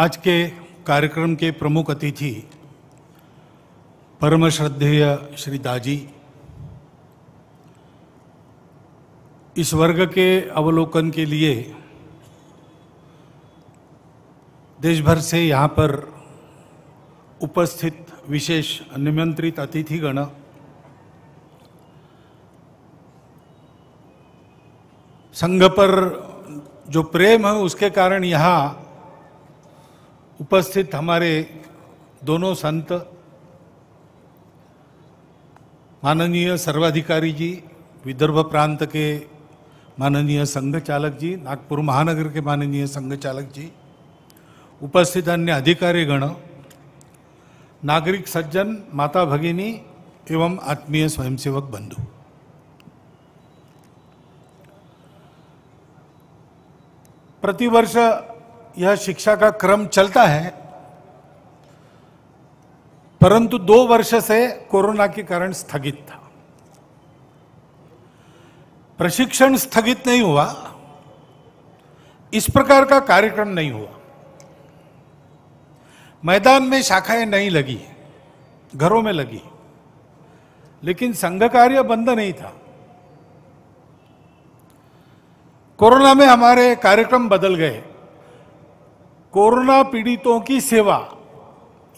आज के कार्यक्रम के प्रमुख अतिथि परम श्रद्धेय श्री दाजी इस वर्ग के अवलोकन के लिए देशभर से यहाँ पर उपस्थित विशेष निमंत्रित अतिथिगण संघ पर जो प्रेम है उसके कारण यहाँ उपस्थित हमारे दोनों संत माननीय सर्वाधिकारी जी विदर्भ प्रांत के माननीय संघ चालक जी नागपुर महानगर के माननीय संघ चालक जी उपस्थित अन्य अधिकारी गण नागरिक सज्जन माता भगिनी एवं आत्मीय स्वयंसेवक बंधु प्रतिवर्ष यह शिक्षा का क्रम चलता है परंतु दो वर्ष से कोरोना के कारण स्थगित था प्रशिक्षण स्थगित नहीं हुआ इस प्रकार का कार्यक्रम नहीं हुआ मैदान में शाखाएं नहीं लगी घरों में लगी लेकिन संघ कार्य बंद नहीं था कोरोना में हमारे कार्यक्रम बदल गए कोरोना पीड़ितों की सेवा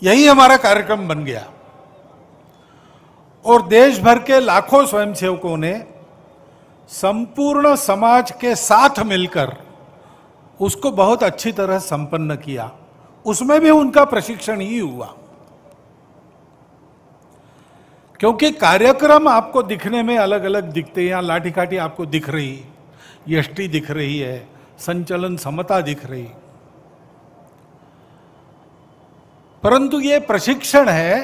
यही हमारा कार्यक्रम बन गया और देश भर के लाखों स्वयंसेवकों ने संपूर्ण समाज के साथ मिलकर उसको बहुत अच्छी तरह संपन्न किया उसमें भी उनका प्रशिक्षण ही हुआ क्योंकि कार्यक्रम आपको दिखने में अलग अलग दिखते हैं यहां लाठी काठी आपको दिख रही यष्टि दिख रही है संचलन समता दिख रही है परंतु ये प्रशिक्षण है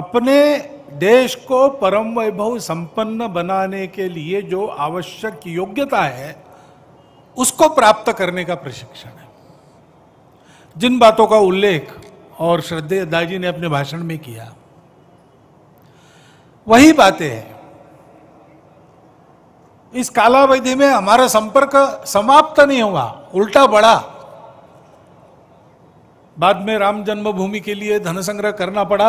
अपने देश को परम वैभव संपन्न बनाने के लिए जो आवश्यक योग्यता है उसको प्राप्त करने का प्रशिक्षण है जिन बातों का उल्लेख और श्रद्धेय दाजी ने अपने भाषण में किया वही बातें हैं इस कालावधि में हमारा संपर्क समाप्त नहीं हुआ उल्टा बढ़ा बाद में राम जन्मभूमि के लिए धन संग्रह करना पड़ा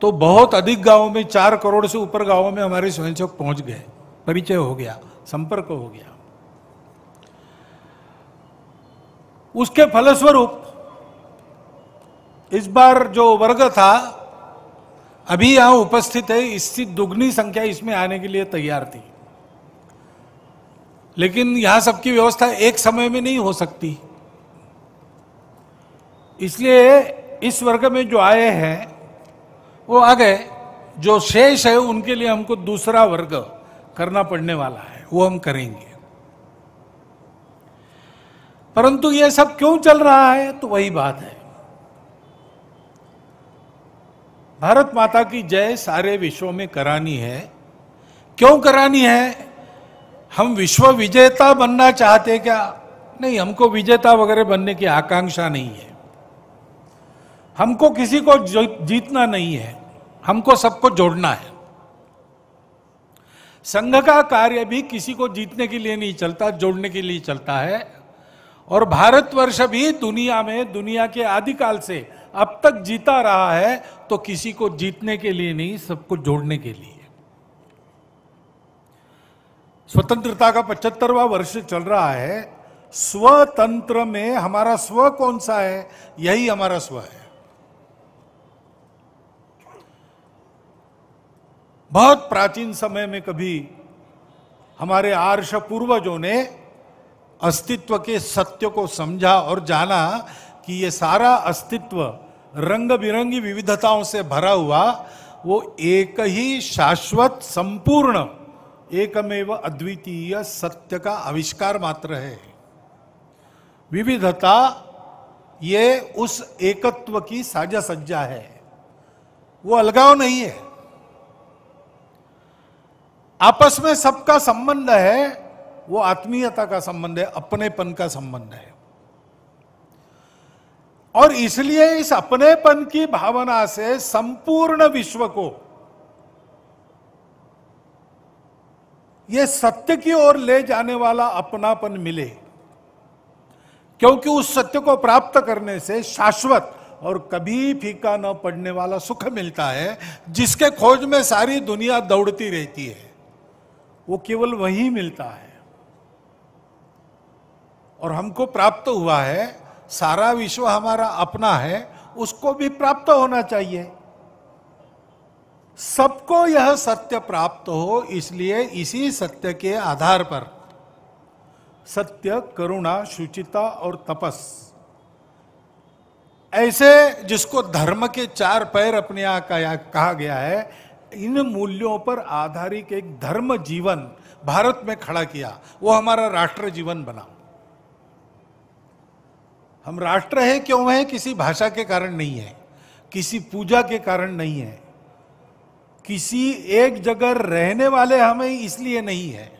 तो बहुत अधिक गांवों में चार करोड़ से ऊपर गांवों में हमारे स्वयंसेवक पहुंच गए परिचय हो गया संपर्क हो गया उसके फलस्वरूप इस बार जो वर्ग था अभी यहां उपस्थित है इससे दुगनी संख्या इसमें आने के लिए तैयार थी लेकिन यहां सबकी व्यवस्था एक समय में नहीं हो सकती इसलिए इस वर्ग में जो आए हैं वो आ गए जो शेष है उनके लिए हमको दूसरा वर्ग करना पड़ने वाला है वो हम करेंगे परंतु ये सब क्यों चल रहा है तो वही बात है भारत माता की जय सारे विश्व में करानी है क्यों करानी है हम विश्व विजेता बनना चाहते क्या नहीं हमको विजेता वगैरह बनने की आकांक्षा नहीं है हमको किसी को जीतना नहीं है हमको सबको जोड़ना है संघ का कार्य भी किसी को जीतने के लिए नहीं चलता जोड़ने के लिए चलता है और भारतवर्ष भी दुनिया में दुनिया के आदिकाल से अब तक जीता रहा है तो किसी को जीतने के लिए नहीं सबको जोड़ने के लिए स्वतंत्रता का पचहत्तरवा वर्ष चल रहा है स्वतंत्र में हमारा स्व कौन सा है यही हमारा स्व है बहुत प्राचीन समय में कभी हमारे आर्ष पूर्वजों ने अस्तित्व के सत्य को समझा और जाना कि ये सारा अस्तित्व रंग बिरंगी विविधताओं से भरा हुआ वो एक ही शाश्वत संपूर्ण एकमेव अद्वितीय सत्य का आविष्कार मात्र है विविधता ये उस एकत्व की साजा सज्जा है वो अलगाव नहीं है आपस में सबका संबंध है वो आत्मीयता का संबंध है अपनेपन का संबंध है और इसलिए इस अपनेपन की भावना से संपूर्ण विश्व को यह सत्य की ओर ले जाने वाला अपनापन मिले क्योंकि उस सत्य को प्राप्त करने से शाश्वत और कभी फीका न पड़ने वाला सुख मिलता है जिसके खोज में सारी दुनिया दौड़ती रहती है वो केवल वहीं मिलता है और हमको प्राप्त हुआ है सारा विश्व हमारा अपना है उसको भी प्राप्त होना चाहिए सबको यह सत्य प्राप्त हो इसलिए इसी सत्य के आधार पर सत्य करुणा शुचिता और तपस ऐसे जिसको धर्म के चार पैर अपने यहां कहा गया है इन मूल्यों पर आधारित एक धर्म जीवन भारत में खड़ा किया वो हमारा राष्ट्र जीवन बना हम राष्ट्र है क्यों है किसी भाषा के कारण नहीं है किसी पूजा के कारण नहीं है किसी एक जगह रहने वाले हमें इसलिए नहीं है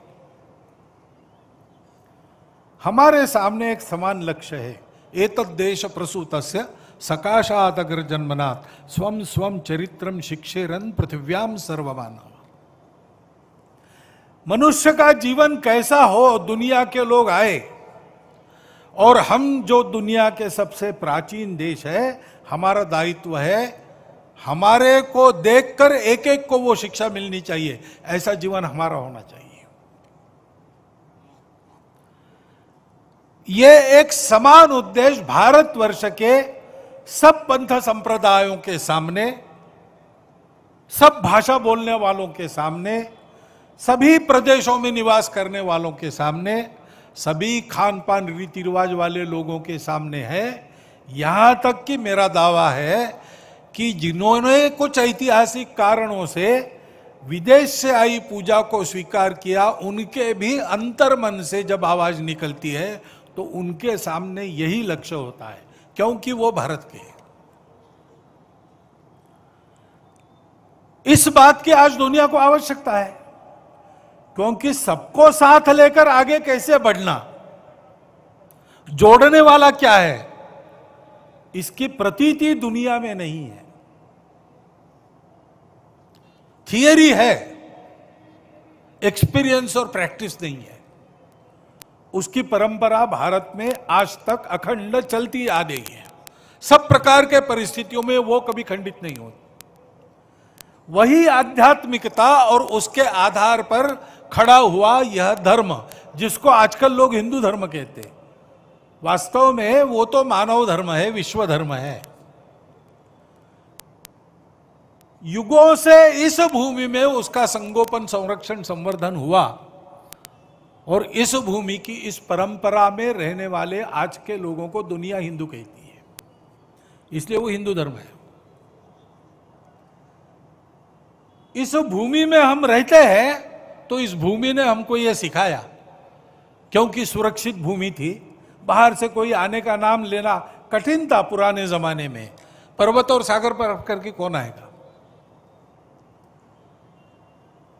हमारे सामने एक समान लक्ष्य है एक देश प्रसूत सकाशातग्र जन्मनाथ स्वम स्वम चरित्रम शिक्षेरन पृथिव्याम सर्वमानव मनुष्य का जीवन कैसा हो दुनिया के लोग आए और हम जो दुनिया के सबसे प्राचीन देश है हमारा दायित्व है हमारे को देखकर एक एक को वो शिक्षा मिलनी चाहिए ऐसा जीवन हमारा होना चाहिए ये एक समान उद्देश्य भारतवर्ष के सब पंथ संप्रदायों के सामने सब भाषा बोलने वालों के सामने सभी प्रदेशों में निवास करने वालों के सामने सभी खान पान रीति रिवाज वाले लोगों के सामने है यहाँ तक कि मेरा दावा है कि जिन्होंने कुछ ऐतिहासिक कारणों से विदेश से आई पूजा को स्वीकार किया उनके भी अंतर मन से जब आवाज निकलती है तो उनके सामने यही लक्ष्य होता है क्योंकि वो भारत के इस बात की आज दुनिया को आवश्यकता है क्योंकि सबको साथ लेकर आगे कैसे बढ़ना जोड़ने वाला क्या है इसकी प्रतीति दुनिया में नहीं है थियरी है एक्सपीरियंस और प्रैक्टिस नहीं है उसकी परंपरा भारत में आज तक अखंड चलती आ गई है सब प्रकार के परिस्थितियों में वो कभी खंडित नहीं होती वही आध्यात्मिकता और उसके आधार पर खड़ा हुआ यह धर्म जिसको आजकल लोग हिंदू धर्म कहते हैं वास्तव में वो तो मानव धर्म है विश्व धर्म है युगों से इस भूमि में उसका संगोपन संरक्षण संवर्धन हुआ और इस भूमि की इस परंपरा में रहने वाले आज के लोगों को दुनिया हिंदू कहती है इसलिए वो हिंदू धर्म है इस भूमि में हम रहते हैं तो इस भूमि ने हमको यह सिखाया क्योंकि सुरक्षित भूमि थी बाहर से कोई आने का नाम लेना कठिन था पुराने जमाने में पर्वत और सागर पर रख करके कौन आएगा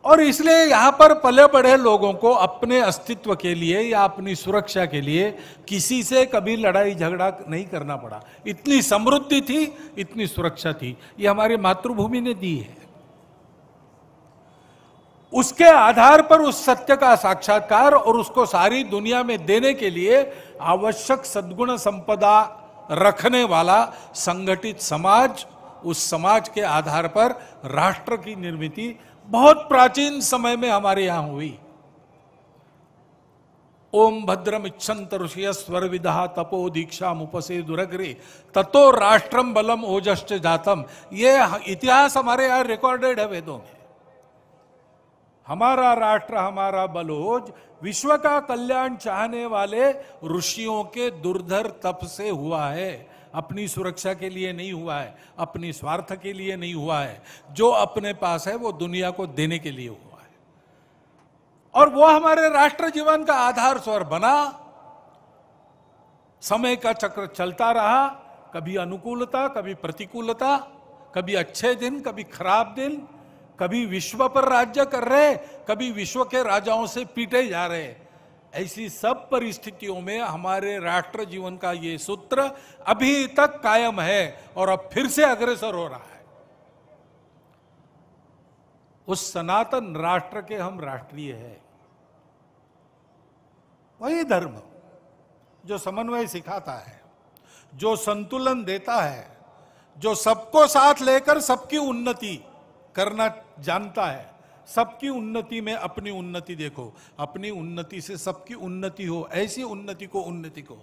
और इसलिए यहां पर पले पड़े लोगों को अपने अस्तित्व के लिए या अपनी सुरक्षा के लिए किसी से कभी लड़ाई झगड़ा नहीं करना पड़ा इतनी समृद्धि थी इतनी सुरक्षा थी ये हमारी मातृभूमि ने दी है उसके आधार पर उस सत्य का साक्षात्कार और उसको सारी दुनिया में देने के लिए आवश्यक सद्गुण संपदा रखने वाला संगठित समाज उस समाज के आधार पर राष्ट्र की निर्मित बहुत प्राचीन समय में हमारे यहां हुई ओम भद्रम इच्छंत ऋषिय स्वर विधा तपो दीक्षा मुपसे दुरग्रे ततो राष्ट्रम बलम ओजस्ट जातम ये इतिहास हमारे यहां रिकॉर्डेड है वेदों में हमारा राष्ट्र हमारा बलोज विश्व का कल्याण चाहने वाले ऋषियों के दुर्धर तप से हुआ है अपनी सुरक्षा के लिए नहीं हुआ है अपनी स्वार्थ के लिए नहीं हुआ है जो अपने पास है वो दुनिया को देने के लिए हुआ है और वो हमारे राष्ट्र जीवन का आधार स्वर बना समय का चक्र चलता रहा कभी अनुकूलता कभी प्रतिकूलता कभी अच्छे दिन कभी खराब दिन कभी विश्व पर राज्य कर रहे कभी विश्व के राजाओं से पीटे जा रहे ऐसी सब परिस्थितियों में हमारे राष्ट्र जीवन का ये सूत्र अभी तक कायम है और अब फिर से अग्रसर हो रहा है उस सनातन राष्ट्र के हम राष्ट्रीय है वही धर्म जो समन्वय सिखाता है जो संतुलन देता है जो सबको साथ लेकर सबकी उन्नति करना जानता है सबकी उन्नति में अपनी उन्नति देखो अपनी उन्नति से सबकी उन्नति हो ऐसी उन्नति को उन्नति को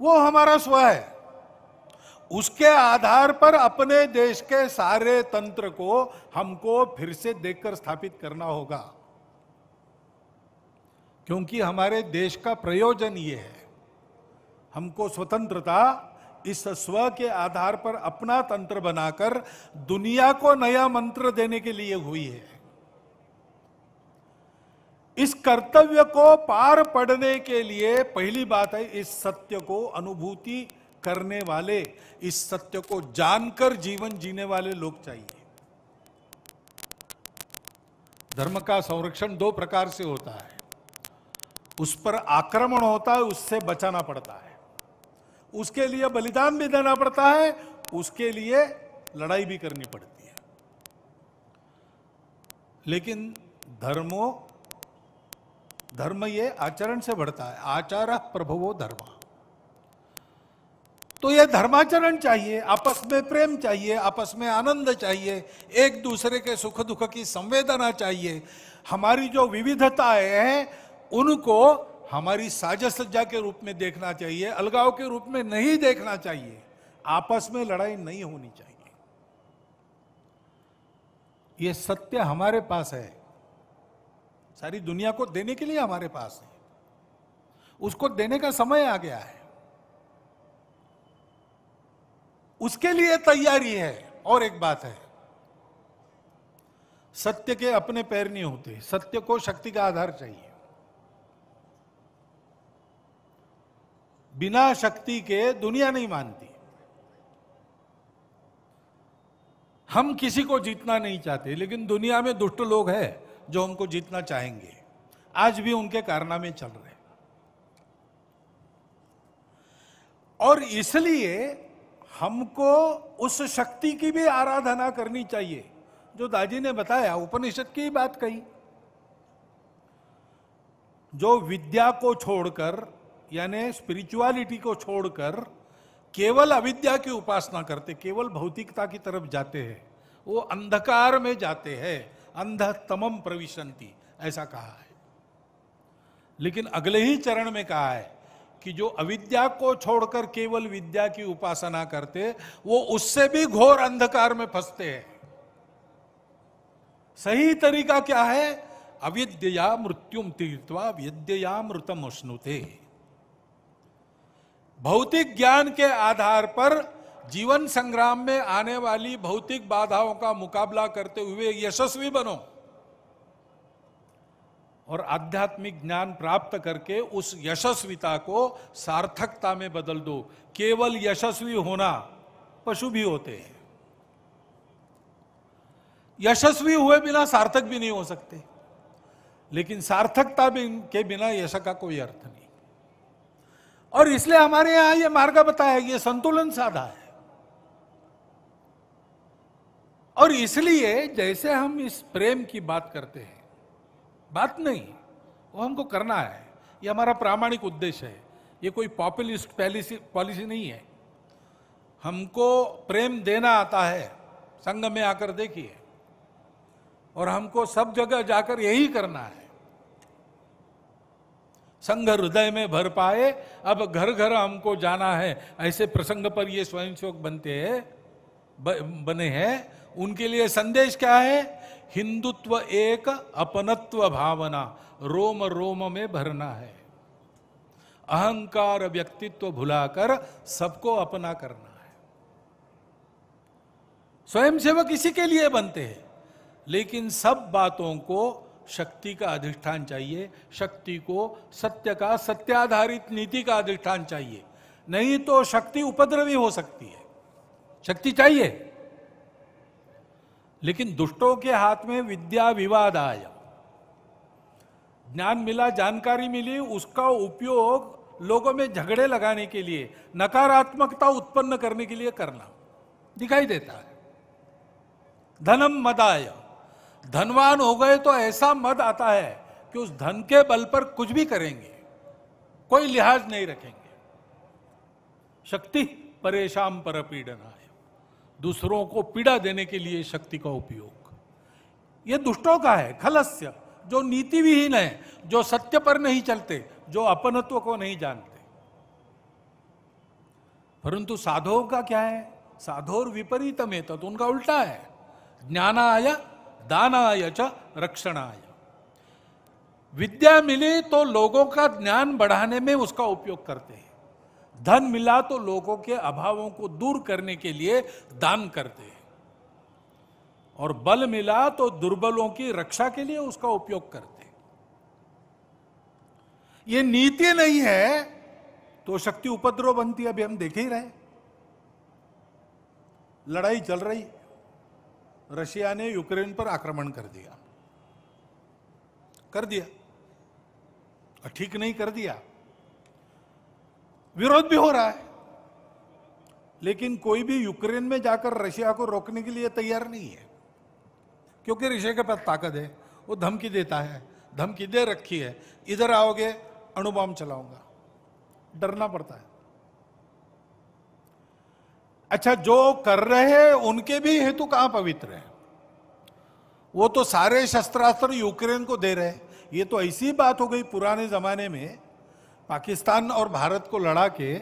वो हमारा स्व है उसके आधार पर अपने देश के सारे तंत्र को हमको फिर से देखकर स्थापित करना होगा क्योंकि हमारे देश का प्रयोजन ये है हमको स्वतंत्रता इस स्व के आधार पर अपना तंत्र बनाकर दुनिया को नया मंत्र देने के लिए हुई है इस कर्तव्य को पार पड़ने के लिए पहली बात है इस सत्य को अनुभूति करने वाले इस सत्य को जानकर जीवन जीने वाले लोग चाहिए धर्म का संरक्षण दो प्रकार से होता है उस पर आक्रमण होता है उससे बचाना पड़ता है उसके लिए बलिदान भी देना पड़ता है उसके लिए लड़ाई भी करनी पड़ती है लेकिन धर्मो धर्म ये आचरण से बढ़ता है आचार प्रभवो धर्म तो ये धर्माचरण चाहिए आपस में प्रेम चाहिए आपस में आनंद चाहिए एक दूसरे के सुख दुख की संवेदना चाहिए हमारी जो विविधताएं हैं उनको हमारी साजा सज्जा के रूप में देखना चाहिए अलगाव के रूप में नहीं देखना चाहिए आपस में लड़ाई नहीं होनी चाहिए ये सत्य हमारे पास है सारी दुनिया को देने के लिए हमारे पास है उसको देने का समय आ गया है उसके लिए तैयारी है और एक बात है सत्य के अपने पैर नहीं होते सत्य को शक्ति का आधार चाहिए बिना शक्ति के दुनिया नहीं मानती हम किसी को जीतना नहीं चाहते लेकिन दुनिया में दुष्ट लोग हैं जो हमको जीतना चाहेंगे आज भी उनके कारनामे चल रहे और इसलिए हमको उस शक्ति की भी आराधना करनी चाहिए जो दाजी ने बताया उपनिषद की बात कही जो विद्या को छोड़कर यानी स्पिरिचुअलिटी को छोड़कर केवल अविद्या की उपासना करते केवल भौतिकता की तरफ जाते हैं वो अंधकार में जाते हैं अंध तमम प्रविशंति ऐसा कहा है लेकिन अगले ही चरण में कहा है कि जो अविद्या को छोड़कर केवल विद्या की उपासना करते वो उससे भी घोर अंधकार में फंसते हैं सही तरीका क्या है अविद्या मृत्युम तीर्थवा विद्या मृतम उष्णुते भौतिक ज्ञान के आधार पर जीवन संग्राम में आने वाली भौतिक बाधाओं का मुकाबला करते हुए यशस्वी बनो और आध्यात्मिक ज्ञान प्राप्त करके उस यशस्विता को सार्थकता में बदल दो केवल यशस्वी होना पशु भी होते हैं यशस्वी हुए बिना सार्थक भी नहीं हो सकते लेकिन सार्थकता के बिना यश का कोई अर्थ नहीं और इसलिए हमारे यहां ये मार्ग बताया ये संतुलन साधा है और इसलिए जैसे हम इस प्रेम की बात करते हैं बात नहीं वो हमको करना है ये हमारा प्रामाणिक उद्देश्य है ये कोई पॉपुलिस्ट पॉलिसी पॉलिसी नहीं है हमको प्रेम देना आता है संघ में आकर देखिए और हमको सब जगह जाकर यही करना है संघ हृदय में भर पाए अब घर घर हमको जाना है ऐसे प्रसंग पर ये स्वयं सेवक बनते हैं बने हैं उनके लिए संदेश क्या है हिंदुत्व एक अपनत्व भावना रोम रोम में भरना है अहंकार व्यक्तित्व भुलाकर सबको अपना करना है स्वयंसेवक इसी के लिए बनते हैं लेकिन सब बातों को शक्ति का अधिष्ठान चाहिए शक्ति को सत्य का सत्याधारित नीति का अधिष्ठान चाहिए नहीं तो शक्ति उपद्रवी हो सकती है शक्ति चाहिए लेकिन दुष्टों के हाथ में विद्या विवाद आया ज्ञान मिला जानकारी मिली उसका उपयोग लोगों में झगड़े लगाने के लिए नकारात्मकता उत्पन्न करने के लिए करना दिखाई देता है धनम मदाया धनवान हो गए तो ऐसा मत आता है कि उस धन के बल पर कुछ भी करेंगे कोई लिहाज नहीं रखेंगे शक्ति परेशान पर पीड़ना है दूसरों को पीड़ा देने के लिए शक्ति का उपयोग यह दुष्टों का है खलस्य जो नीति विहीन है जो सत्य पर नहीं चलते जो अपनत्व को नहीं जानते परंतु साधो का क्या है साधोर विपरीतम है तो उनका उल्टा है ज्ञान आया दानाय च रक्षणाय विद्या मिली तो लोगों का ज्ञान बढ़ाने में उसका उपयोग करते हैं धन मिला तो लोगों के अभावों को दूर करने के लिए दान करते हैं और बल मिला तो दुर्बलों की रक्षा के लिए उसका उपयोग करते हैं ये नीति नहीं है तो शक्ति उपद्रव बनती है अभी हम देख ही रहे लड़ाई चल रही है रशिया ने यूक्रेन पर आक्रमण कर दिया कर दिया और ठीक नहीं कर दिया विरोध भी हो रहा है लेकिन कोई भी यूक्रेन में जाकर रशिया को रोकने के लिए तैयार नहीं है क्योंकि रशिया के पास ताकत है वो धमकी देता है धमकी दे रखी है इधर आओगे अणुबॉम्ब चलाऊंगा डरना पड़ता है अच्छा जो कर रहे हैं उनके भी हेतु कहां पवित्र है वो तो सारे शस्त्रास्त्र यूक्रेन को दे रहे हैं ये तो ऐसी बात हो गई पुराने जमाने में पाकिस्तान और भारत को लड़ा के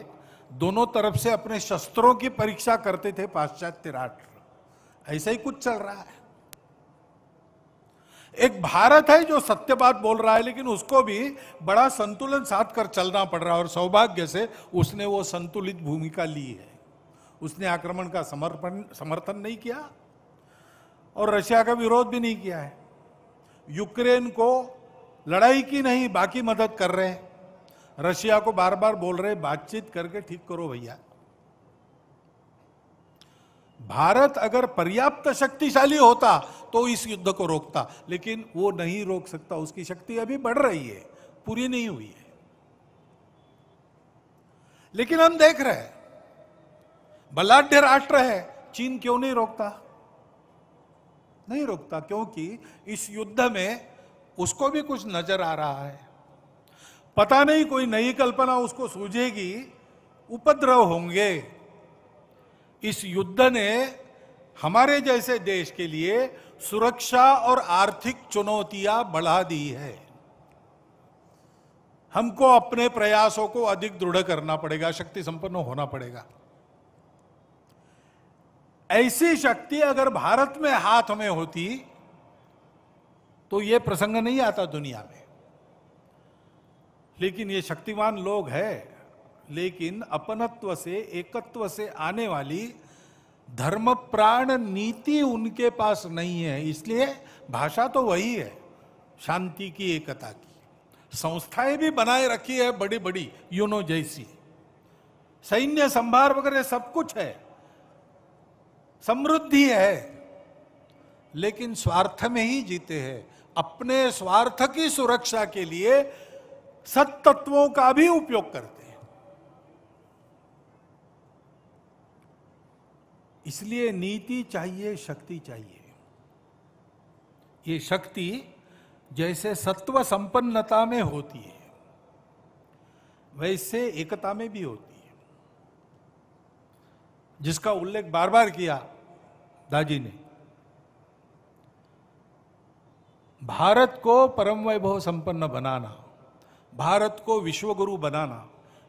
दोनों तरफ से अपने शस्त्रों की परीक्षा करते थे पाश्चात्य राष्ट्र ऐसा ही कुछ चल रहा है एक भारत है जो सत्य बात बोल रहा है लेकिन उसको भी बड़ा संतुलन साध कर चलना पड़ रहा है और सौभाग्य से उसने वो संतुलित भूमिका ली है उसने आक्रमण का समर्पण समर्थन नहीं किया और रशिया का विरोध भी नहीं किया है यूक्रेन को लड़ाई की नहीं बाकी मदद कर रहे हैं रशिया को बार बार बोल रहे बातचीत करके ठीक करो भैया भारत अगर पर्याप्त शक्तिशाली होता तो इस युद्ध को रोकता लेकिन वो नहीं रोक सकता उसकी शक्ति अभी बढ़ रही है पूरी नहीं हुई है लेकिन हम देख रहे हैं बलाढ़ राष्ट्र है चीन क्यों नहीं रोकता नहीं रोकता क्योंकि इस युद्ध में उसको भी कुछ नजर आ रहा है पता नहीं कोई नई कल्पना उसको सूझेगी उपद्रव होंगे इस युद्ध ने हमारे जैसे देश के लिए सुरक्षा और आर्थिक चुनौतियां बढ़ा दी है हमको अपने प्रयासों को अधिक दृढ़ करना पड़ेगा शक्ति संपन्न होना पड़ेगा ऐसी शक्ति अगर भारत में हाथ में होती तो यह प्रसंग नहीं आता दुनिया में लेकिन ये शक्तिवान लोग हैं लेकिन अपनत्व से एकत्व से आने वाली धर्म प्राण नीति उनके पास नहीं है इसलिए भाषा तो वही है शांति की एकता की संस्थाएं भी बनाए रखी है बड़ी बड़ी यूनो जैसी सैन्य संभार वगैरह सब कुछ है समृद्धि है लेकिन स्वार्थ में ही जीते हैं अपने स्वार्थ की सुरक्षा के लिए सत्तत्वों का भी उपयोग करते हैं इसलिए नीति चाहिए शक्ति चाहिए ये शक्ति जैसे सत्व संपन्नता में होती है वैसे एकता में भी होती है जिसका उल्लेख बार बार किया दाजी ने भारत को परम वैभव संपन्न बनाना भारत को विश्वगुरु बनाना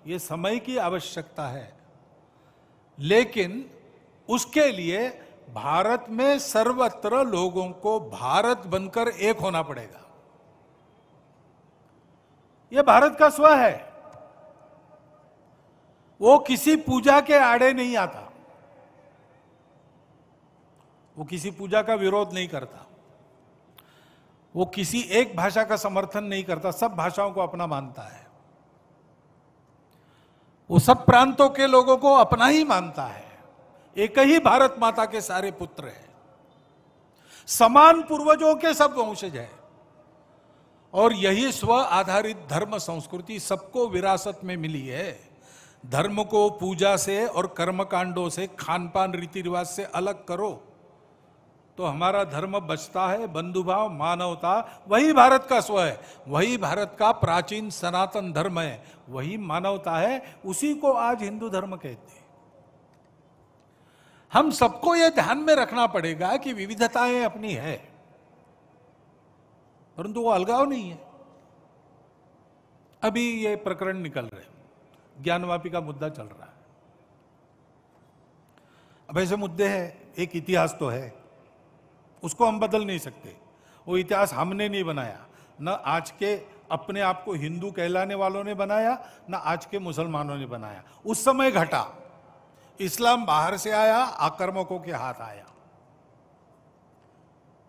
ये समय की आवश्यकता है लेकिन उसके लिए भारत में सर्वत्र लोगों को भारत बनकर एक होना पड़ेगा यह भारत का स्व है वो किसी पूजा के आड़े नहीं आता वो किसी पूजा का विरोध नहीं करता वो किसी एक भाषा का समर्थन नहीं करता सब भाषाओं को अपना मानता है वो सब प्रांतों के लोगों को अपना ही मानता है एक ही भारत माता के सारे पुत्र हैं समान पूर्वजों के सब वंशज है और यही स्व आधारित धर्म संस्कृति सबको विरासत में मिली है धर्म को पूजा से और कर्मकांडों से खान पान रीति रिवाज से अलग करो तो हमारा धर्म बचता है बंधुभाव मानवता वही भारत का स्व है वही भारत का प्राचीन सनातन धर्म है वही मानवता है उसी को आज हिंदू धर्म कहते हैं हम सबको यह ध्यान में रखना पड़ेगा कि विविधताएं अपनी है परंतु वो अलगाव नहीं है अभी ये प्रकरण निकल रहे ज्ञानवापी का मुद्दा चल रहा है अब ऐसे मुद्दे हैं एक इतिहास तो है उसको हम बदल नहीं सकते वो इतिहास हमने नहीं बनाया न आज के अपने आप को हिंदू कहलाने वालों ने बनाया न आज के मुसलमानों ने बनाया उस समय घटा इस्लाम बाहर से आया आक्रमकों के हाथ आया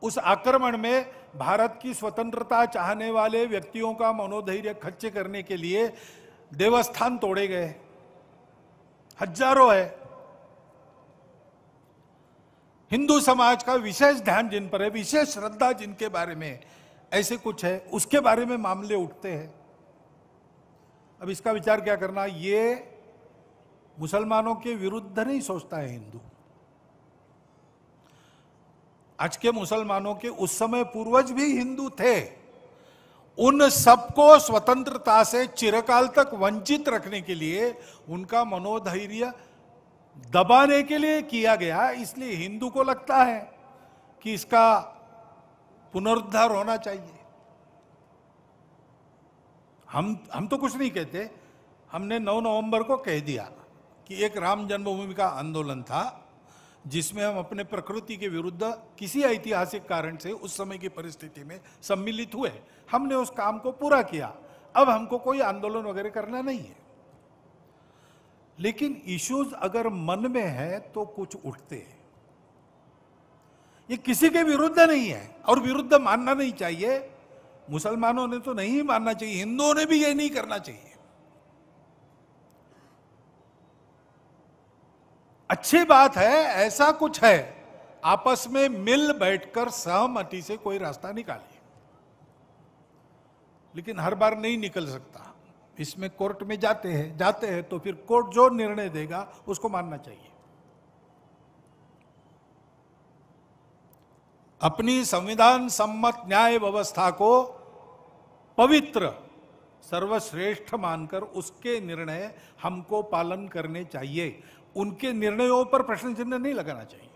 उस आक्रमण में भारत की स्वतंत्रता चाहने वाले व्यक्तियों का मनोधैर्य खच्चे करने के लिए देवस्थान तोड़े गए हजारों है हिंदू समाज का विशेष ध्यान जिन पर है विशेष श्रद्धा जिनके बारे में ऐसे कुछ है उसके बारे में मामले उठते हैं अब इसका विचार क्या करना ये मुसलमानों के विरुद्ध नहीं सोचता है हिंदू आज के मुसलमानों के उस समय पूर्वज भी हिंदू थे उन सबको स्वतंत्रता से चिरकाल तक वंचित रखने के लिए उनका मनोधैर्य दबाने के लिए किया गया इसलिए हिंदू को लगता है कि इसका पुनरुद्धार होना चाहिए हम हम तो कुछ नहीं कहते हमने 9 नवंबर को कह दिया कि एक राम जन्मभूमि का आंदोलन था जिसमें हम अपने प्रकृति के विरुद्ध किसी ऐतिहासिक कारण से उस समय की परिस्थिति में सम्मिलित हुए हमने उस काम को पूरा किया अब हमको कोई आंदोलन वगैरह करना नहीं है लेकिन इश्यूज अगर मन में है तो कुछ उठते हैं ये किसी के विरुद्ध नहीं है और विरुद्ध मानना नहीं चाहिए मुसलमानों ने तो नहीं मानना चाहिए हिंदुओं ने भी ये नहीं करना चाहिए अच्छी बात है ऐसा कुछ है आपस में मिल बैठकर सहमति से कोई रास्ता निकालिए लेकिन हर बार नहीं निकल सकता इसमें कोर्ट में जाते हैं जाते हैं तो फिर कोर्ट जो निर्णय देगा उसको मानना चाहिए अपनी संविधान सम्मत न्याय व्यवस्था को पवित्र सर्वश्रेष्ठ मानकर उसके निर्णय हमको पालन करने चाहिए उनके निर्णयों पर प्रश्न चिन्ह नहीं लगाना चाहिए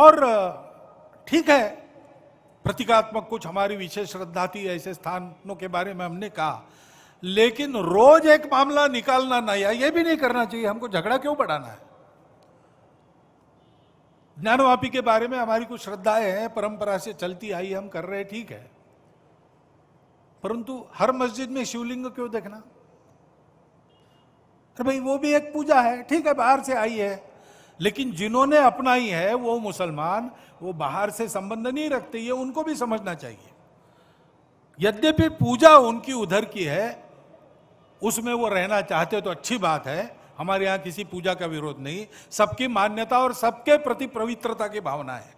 और ठीक है प्रतीकात्मक कुछ हमारी विशेष श्रद्धा थी ऐसे स्थानों के बारे में हमने कहा लेकिन रोज एक मामला निकालना नहीं है यह भी नहीं करना चाहिए हमको झगड़ा क्यों बढ़ाना है ज्ञानवापी के बारे में हमारी कुछ श्रद्धाएं हैं परंपरा से चलती आई हम कर रहे ठीक है परंतु हर मस्जिद में शिवलिंग क्यों देखना अरे भाई वो भी एक पूजा है ठीक है बाहर से आई है लेकिन जिन्होंने अपनाई है वो मुसलमान वो बाहर से संबंध नहीं रखते ये उनको भी समझना चाहिए यद्यपि पूजा उनकी उधर की है उसमें वो रहना चाहते तो अच्छी बात है हमारे यहाँ किसी पूजा का विरोध नहीं सबकी मान्यता और सबके प्रति पवित्रता की भावना है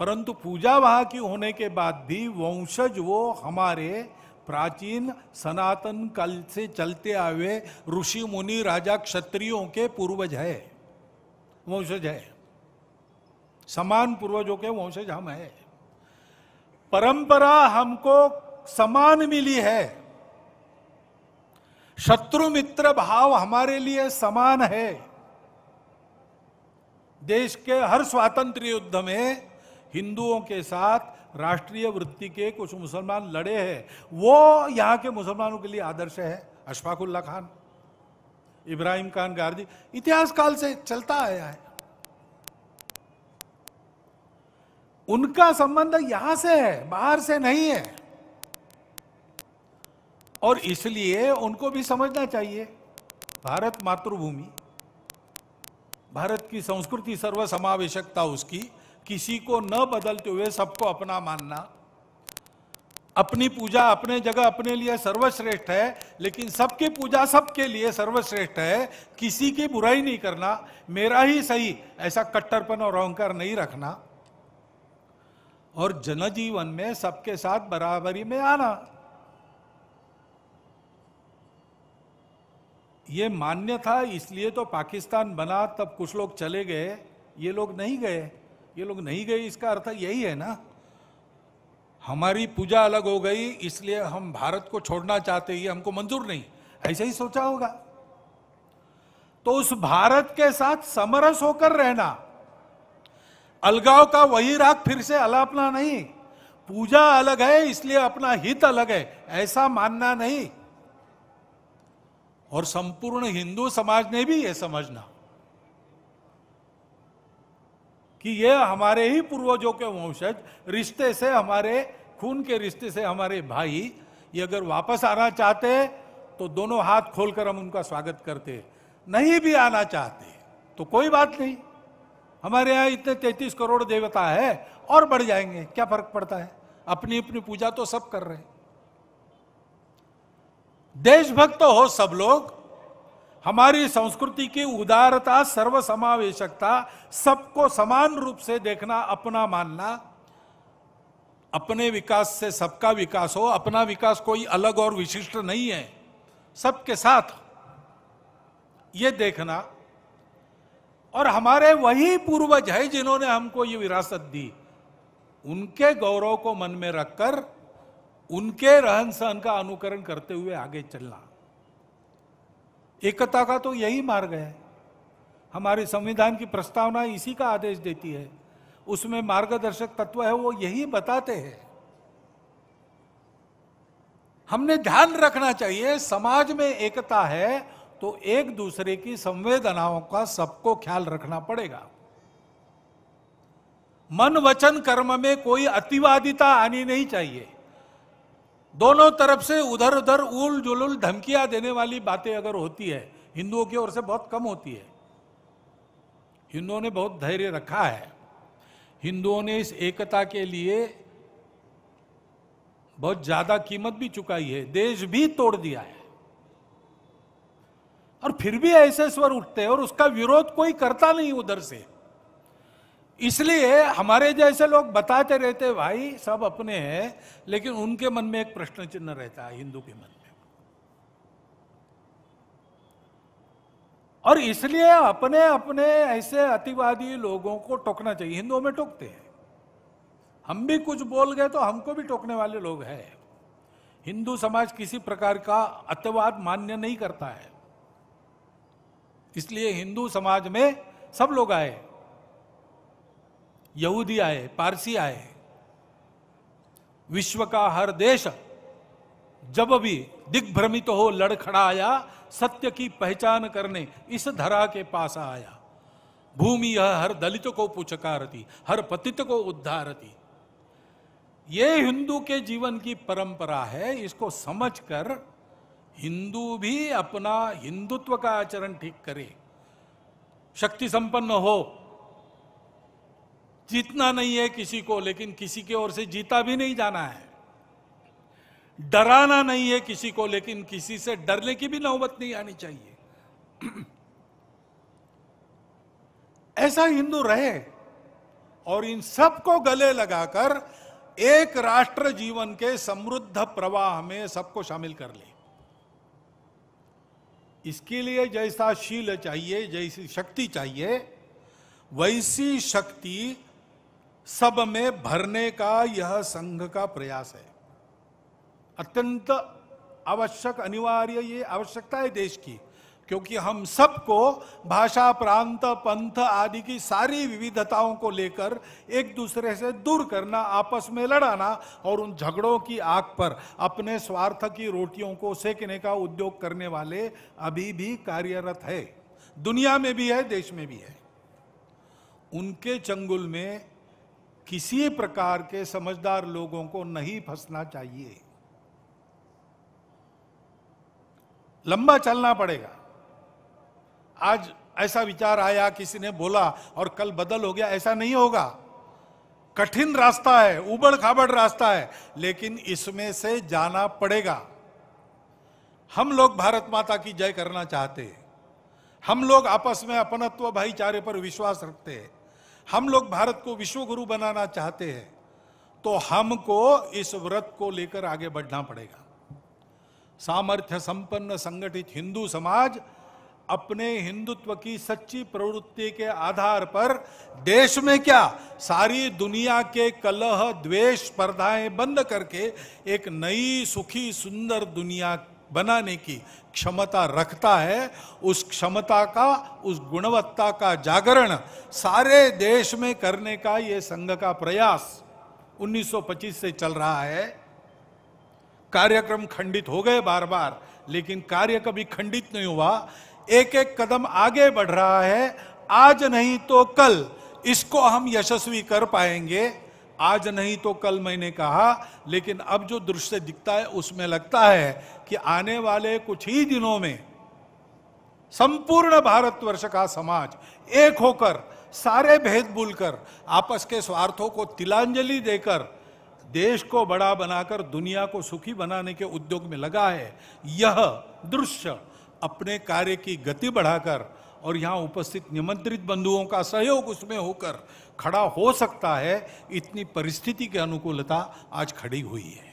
परंतु पूजा वहाँ की होने के बाद भी वंशज वो हमारे प्राचीन सनातन कल से चलते आए ऋषि मुनि राजा क्षत्रियों के पूर्वज है वंशज है समान पूर्वजों के वंशज हम है परंपरा हमको समान मिली है शत्रु मित्र भाव हमारे लिए समान है देश के हर स्वातंत्र युद्ध में हिंदुओं के साथ राष्ट्रीय वृत्ति के कुछ मुसलमान लड़े हैं वो यहां के मुसलमानों के लिए आदर्श है अशफाकुल्ला खान इब्राहिम खान गार्जी इतिहास काल से चलता आया है उनका संबंध यहां से है बाहर से नहीं है और इसलिए उनको भी समझना चाहिए भारत मातृभूमि भारत की संस्कृति सर्वसमावेशकता उसकी किसी को न बदलते हुए सबको अपना मानना अपनी पूजा अपने जगह अपने लिए सर्वश्रेष्ठ है लेकिन सबकी पूजा सबके लिए सर्वश्रेष्ठ है किसी की बुराई नहीं करना मेरा ही सही ऐसा कट्टरपन और अहंकार नहीं रखना और जनजीवन में सबके साथ बराबरी में आना ये मान्य था इसलिए तो पाकिस्तान बना तब कुछ लोग चले गए ये लोग नहीं गए ये लोग नहीं गए इसका अर्थ यही है ना हमारी पूजा अलग हो गई इसलिए हम भारत को छोड़ना चाहते ये हमको मंजूर नहीं ऐसे ही सोचा होगा तो उस भारत के साथ समरस होकर रहना अलगाव का वही राग फिर से अलापना नहीं पूजा अलग है इसलिए अपना हित अलग है ऐसा मानना नहीं और संपूर्ण हिंदू समाज ने भी यह समझना कि यह हमारे ही पूर्वजों के वंशज रिश्ते से हमारे खून के रिश्ते से हमारे भाई ये अगर वापस आना चाहते तो दोनों हाथ खोलकर हम उनका स्वागत करते नहीं भी आना चाहते तो कोई बात नहीं हमारे यहाँ इतने तैतीस करोड़ देवता है और बढ़ जाएंगे क्या फर्क पड़ता है अपनी अपनी पूजा तो सब कर रहे देशभक्त हो सब लोग हमारी संस्कृति की उदारता सर्व समावेशकता सबको समान रूप से देखना अपना मानना अपने विकास से सबका विकास हो अपना विकास कोई अलग और विशिष्ट नहीं है सबके साथ ये देखना और हमारे वही पूर्वज है जिन्होंने हमको ये विरासत दी उनके गौरव को मन में रखकर उनके रहन सहन का अनुकरण करते हुए आगे चलना एकता का तो यही मार्ग है हमारे संविधान की प्रस्तावना इसी का आदेश देती है उसमें मार्गदर्शक तत्व है वो यही बताते हैं हमने ध्यान रखना चाहिए समाज में एकता है तो एक दूसरे की संवेदनाओं का सबको ख्याल रखना पड़ेगा मन वचन कर्म में कोई अतिवादिता आनी नहीं चाहिए दोनों तरफ से उधर उधर उल जुलूल धमकियां देने वाली बातें अगर होती है हिंदुओं की ओर से बहुत कम होती है हिंदुओं ने बहुत धैर्य रखा है हिंदुओं ने इस एकता के लिए बहुत ज्यादा कीमत भी चुकाई है देश भी तोड़ दिया है और फिर भी ऐसे स्वर उठते हैं और उसका विरोध कोई करता नहीं उधर से इसलिए हमारे जैसे लोग बताते रहते भाई सब अपने हैं लेकिन उनके मन में एक प्रश्न चिन्ह रहता है हिंदू के मन में और इसलिए अपने अपने ऐसे अतिवादी लोगों को टोकना चाहिए हिंदुओं में टोकते हैं हम भी कुछ बोल गए तो हमको भी टोकने वाले लोग हैं हिंदू समाज किसी प्रकार का अतिवाद मान्य नहीं करता है इसलिए हिंदू समाज में सब लोग आए यहूदी आए पारसी आए विश्व का हर देश जब भी दिग्भ्रमित तो हो आया सत्य की पहचान करने इस धरा के पास आया भूमि यह हर दलित को पुचकारती हर पतित को उद्धारती ये हिंदू के जीवन की परंपरा है इसको समझकर हिंदू भी अपना हिंदुत्व का आचरण ठीक करे शक्ति संपन्न हो जीतना नहीं है किसी को लेकिन किसी की ओर से जीता भी नहीं जाना है डराना नहीं है किसी को लेकिन किसी से डरने की भी नौबत नहीं आनी चाहिए ऐसा हिंदू रहे और इन सबको गले लगाकर एक राष्ट्र जीवन के समृद्ध प्रवाह में सबको शामिल कर ले इसके लिए जैसा शील चाहिए जैसी शक्ति चाहिए वैसी शक्ति सब में भरने का यह संघ का प्रयास है अत्यंत आवश्यक अनिवार्य ये आवश्यकता है देश की क्योंकि हम सबको भाषा प्रांत पंथ आदि की सारी विविधताओं को लेकर एक दूसरे से दूर करना आपस में लड़ाना और उन झगड़ों की आग पर अपने स्वार्थ की रोटियों को सेकने का उद्योग करने वाले अभी भी कार्यरत है दुनिया में भी है देश में भी है उनके चंगुल में किसी प्रकार के समझदार लोगों को नहीं फंसना चाहिए लंबा चलना पड़ेगा आज ऐसा विचार आया किसी ने बोला और कल बदल हो गया ऐसा नहीं होगा कठिन रास्ता है उबड़ खाबड़ रास्ता है लेकिन इसमें से जाना पड़ेगा हम लोग भारत माता की जय करना चाहते हैं हम लोग आपस में अपनत्व भाईचारे पर विश्वास रखते हैं हम लोग भारत को विश्व गुरु बनाना चाहते हैं तो हमको इस व्रत को लेकर आगे बढ़ना पड़ेगा सामर्थ्य संपन्न संगठित हिंदू समाज अपने हिंदुत्व की सच्ची प्रवृत्ति के आधार पर देश में क्या सारी दुनिया के कलह द्वेष स्पर्धाएं बंद करके एक नई सुखी सुंदर दुनिया बनाने की क्षमता रखता है उस क्षमता का उस गुणवत्ता का जागरण सारे देश में करने का यह संघ का प्रयास 1925 से चल रहा है कार्यक्रम खंडित हो गए बार बार लेकिन कार्य कभी खंडित नहीं हुआ एक एक कदम आगे बढ़ रहा है आज नहीं तो कल इसको हम यशस्वी कर पाएंगे आज नहीं तो कल मैंने कहा लेकिन अब जो दृश्य दिखता है उसमें लगता है कि आने वाले कुछ ही दिनों में संपूर्ण भारतवर्ष का समाज एक होकर सारे भेद भूलकर आपस के स्वार्थों को तिलांजलि देकर देश को बड़ा बनाकर दुनिया को सुखी बनाने के उद्योग में लगा है यह दृश्य अपने कार्य की गति बढ़ाकर और यहाँ उपस्थित निमंत्रित बंधुओं का सहयोग उसमें होकर खड़ा हो सकता है इतनी परिस्थिति की अनुकूलता आज खड़ी हुई है